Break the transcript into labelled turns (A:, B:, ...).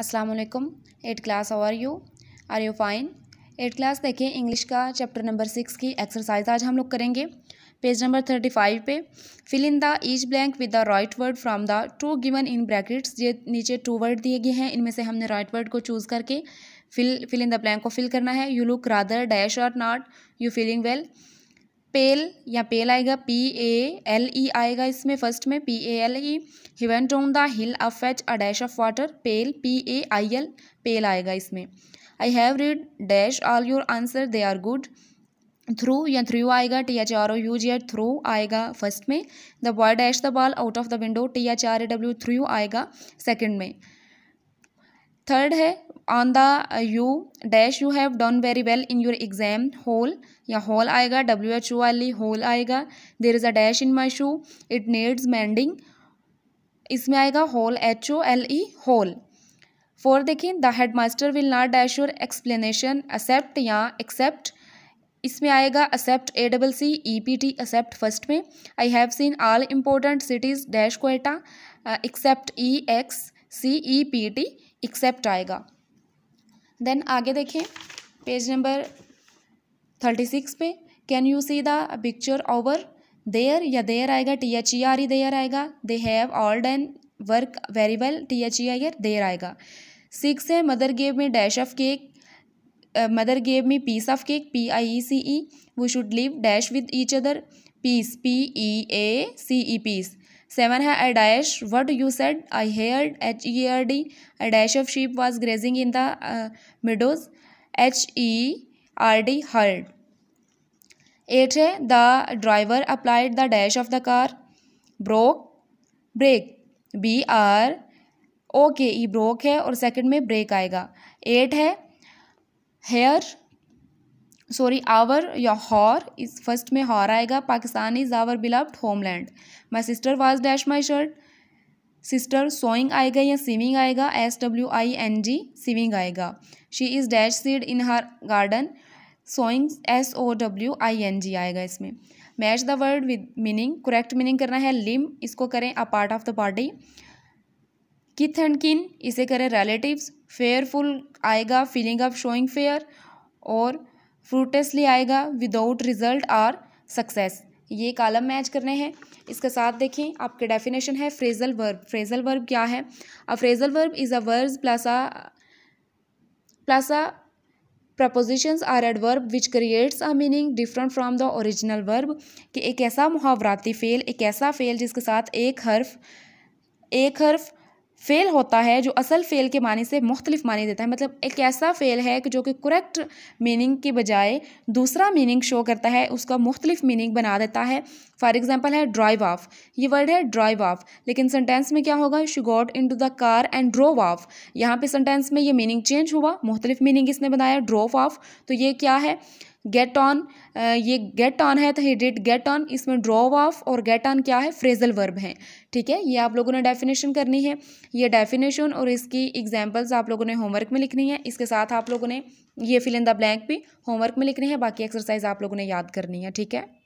A: अस्सलाम वालेकुम eight class are you are you fine eight class देखें इंग्लिश का चैप्टर नंबर सिक्स की एक्सरसाइज आज हम लोग करेंगे पेज नंबर थर्टी फाइव पे fill in the each blank with the right word from the two given in brackets ये नीचे टू वर्ड दिए गए हैं इनमें से हमने राइट वर्ड को चूज़ करके fill fill in the blank को फिल करना है you look rather dash are not you feeling well pale या पेल आएगा पी ए एल ई आएगा इसमें फर्स्ट में P A L E he went down the hill a fetch a dash of water pale P A I L pale आएगा इसमें I have read dash all your answer they are good through या threw आएगा T H R O U G H through आएगा first में the boy dash the ball out of the window T H R A W threw आएगा second में third है on the you dash you have done very well in your exam hole या whole आएगा W H O वाली whole आएगा there is a dash in my shoe it needs mending इसमें आएगा hole H O L E hole four देखें the head master will not dash your explanation except या accept इसमें आएगा accept A double C E P T accept first में I have seen all important cities dash Quetta except E X C E P T except आएगा then आगे देखें page number thirty six पे can you see the picture over there या there आएगा T H E R E there आएगा they have all done work very well T H E I R there आएगा six है mother gave me dash of cake mother gave me piece of cake P I E C E we should live dash with each other peace P E A C E peace seven है a dash dash what you said I hear H E R D a dash dash of sheep was grazing in the meadows H E R D herd eight है the driver applied the dash of the car broke brake B R O K E broke है और second में brake आएगा eight है hair sorry our या hour इस first में hour आएगा Pakistan is our beloved homeland my sister was dash my shirt sister sewing आएगा या सिविंग आएगा S W I N G sewing आएगा she is dash seed in her garden sowing S O W I N G आएगा इसमें match the word with meaning correct meaning करना है लिम इसको करें a part of the party kith and kin इसे करें रिलेटिव्स फेयरफुल आएगा फीलिंग ऑफ शोइंग फेयर और फ्रूटेसली आएगा विदाउट रिजल्ट आर सक्सेस ये कालम मैच करने हैं इसके साथ देखें आपके डेफिनेशन है फ्रेजल वर्ब फ्रेजल वर्ब क्या है a phrasal verb is a verb plus a plus a prepositions or adverb which creates a meaning different from the original verb कि एक ऐसा मुहावराती फ़ेल एक ऐसा फ़ेल जिसके साथ एक हर्फ एक हर्फ फ़ेल होता है जो असल फ़ेल के मानी से मुख्तलिफ मानी देता है मतलब एक ऐसा फ़ेल है कि जो कि करेक्ट मीनिंग के बजाय दूसरा मीनिंग शो करता है उसका मुख्तलिफ मीनिंग बना देता है फॉर एग्ज़ाम्पल है ड्राइव ऑफ ये वर्ड है ड्राइव ऑफ लेकिन सेंटेंस में क्या होगा she got into the car and drove off यहाँ पर सेंटेंस में ये मीनिंग चेंज हुआ मुख्तलिफ मीनिंग इसने बनाया ड्रोव ऑफ तो ये क्या है गेट ऑन ये गेट ऑन है तो ही डिड गेट ऑन इसमें ड्रॉव ऑफ और गेट ऑन क्या है फ्रेजल वर्ब है ठीक है ये आप लोगों ने डेफिनेशन करनी है ये डेफिनेशन और इसकी एग्जाम्पल्स आप लोगों ने होमवर्क में लिखनी है इसके साथ आप लोगों ने ये फिल इन द ब्लैंक भी होमवर्क में लिखनी है बाकी एक्सरसाइज आप लोगों ने याद करनी है ठीक है